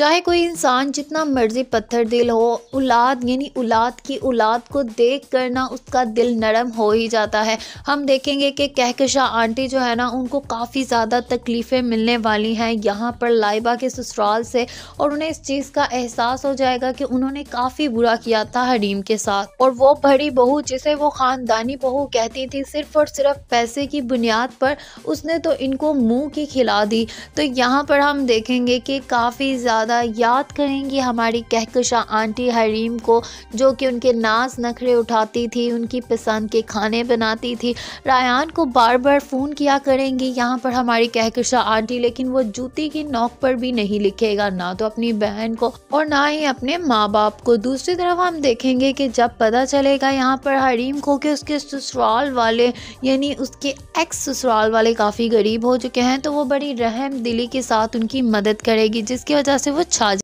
चाहे कोई इंसान जितना मर्ज़ी पत्थर दिल हो औलाद यानी औलाद की औलाद को देख कर ना उसका दिल नरम हो ही जाता है हम देखेंगे कि कहकशा आंटी जो है ना उनको काफ़ी ज़्यादा तकलीफ़ें मिलने वाली हैं यहाँ पर लाइबा के ससुराल से और उन्हें इस चीज़ का एहसास हो जाएगा कि उन्होंने काफ़ी बुरा किया था हरीम के साथ और वो बड़ी बहू जिसे वो ख़ानदानी बहू कहती थी सिर्फ और सिर्फ पैसे की बुनियाद पर उसने तो इनको मुँह की खिला दी तो यहाँ पर हम देखेंगे कि काफ़ी ज़्यादा ज़्यादा याद करेंगी हमारी कहकशा आंटी हरीम को जो कि उनके नाज नखरे उठाती थी उनकी पसंद के खाने बनाती थी रायान को बार बार फ़ोन किया करेंगी यहाँ पर हमारी कहकशा आंटी लेकिन वो जूती की नोक पर भी नहीं लिखेगा ना तो अपनी बहन को और ना ही अपने माँ बाप को दूसरी तरफ हम देखेंगे कि जब पता चलेगा यहाँ पर हरीम को कि उसके ससुराल वाले यानी उसके एक्स ससुराल वाले काफ़ी गरीब हो चुके हैं तो वो बड़ी रहम दिली के साथ उनकी मदद करेगी जिसकी वजह से से वो छा